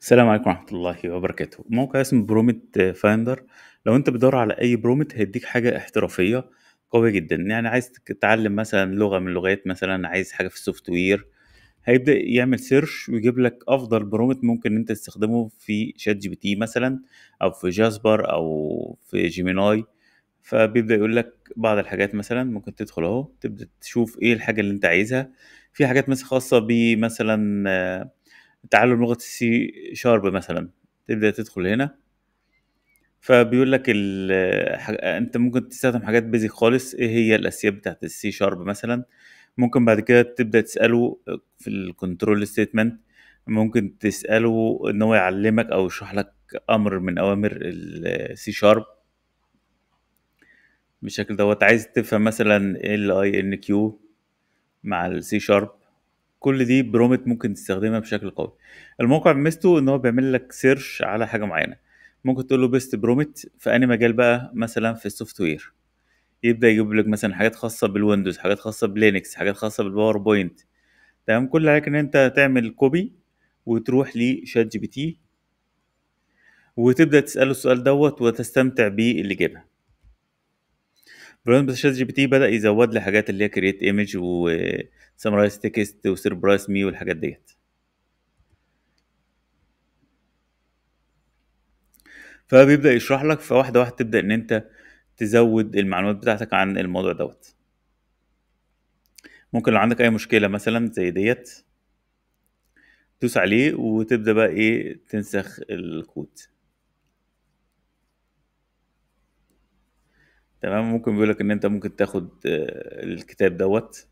السلام عليكم ورحمة الله وبركاته موقع اسمه برومت فايندر لو انت بتدور على اي برومت هيديك حاجة احترافية قوية جدا يعني عايز تتعلم مثلا لغة من اللغات مثلا عايز حاجة في السوفت وير هيبدأ يعمل سيرش ويجيب لك افضل برومت ممكن انت تستخدمه في شات جي بي تي مثلا او في جاسبر او في جيميناي فبيبدأ يقول لك بعض الحاجات مثلا ممكن تدخل اهو تبدأ تشوف ايه الحاجة اللي انت عايزها في حاجات مثلا خاصة بمثلا آه، تعلم لغه السي شارب مثلا تبدا تدخل هنا فبيقول لك انت ممكن تستخدم حاجات بيزك خالص ايه هي الاسياب بتاعت السي شارب مثلا ممكن بعد كده تبدا تساله في الكنترول ستيتمنت ممكن تساله ان هو يعلمك او يشرح لك امر من اوامر السي شارب بالشكل دوت عايز تفهم مثلا ايه اي ان كيو مع السي شارب كل دي برومت ممكن تستخدمها بشكل قوي الموقع ميزته ان هو بيعمل لك سيرش على حاجه معينه ممكن تقول له بيست برومت في انهي مجال بقى مثلا في السوفت وير يبدا يجيب لك مثلا حاجات خاصه بالويندوز حاجات خاصه بلينكس حاجات خاصه بالباوربوينت تمام كل عليك ان انت تعمل كوبي وتروح لشات جي بي تي وتبدا تساله السؤال دوت وتستمتع بالاجابه برومت شات جي بي تي بدا يزود لي حاجات اللي هي كرييت ايمج و سمرايز تكست وسربرايز مي والحاجات ديت فبيبدا يشرح لك فواحده واحده تبدا ان انت تزود المعلومات بتاعتك عن الموضوع دوت ممكن لو عندك اي مشكله مثلا زي ديت تدوس عليه وتبدا بقى ايه تنسخ الكود تمام ممكن بيقولك ان انت ممكن تاخد آه، الكتاب دوت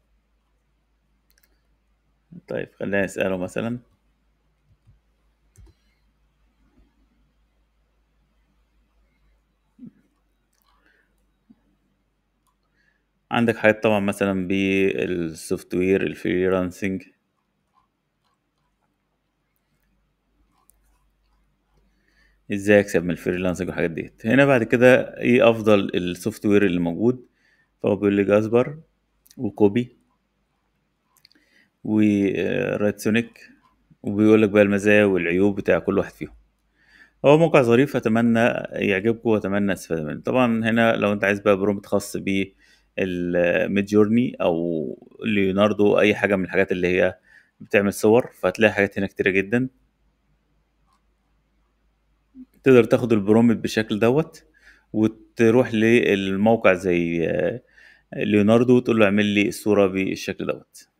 طيب خليني أسأله مثلا عندك حاجات طبعا مثلا بالسوفت وير الفريلانسنج ازاي اكسب من الفريلانسنج والحاجات ديت هنا بعد كده ايه افضل السوفت وير اللي موجود فهو بيقول لي جاسبر وكوبي سونيك وبيقول لك بقى المزايا والعيوب بتاع كل واحد فيهم هو موقع ظريف اتمنى يعجبكم واتمنى استفاد منه طبعا هنا لو انت عايز بقى برومت خاص ب جورني او ليوناردو اي حاجه من الحاجات اللي هي بتعمل صور فهتلاقي حاجات هنا كتيره جدا تقدر تاخد البرومت بالشكل دوت وتروح للموقع زي ليوناردو وتقول له اعمل لي الصوره بالشكل دوت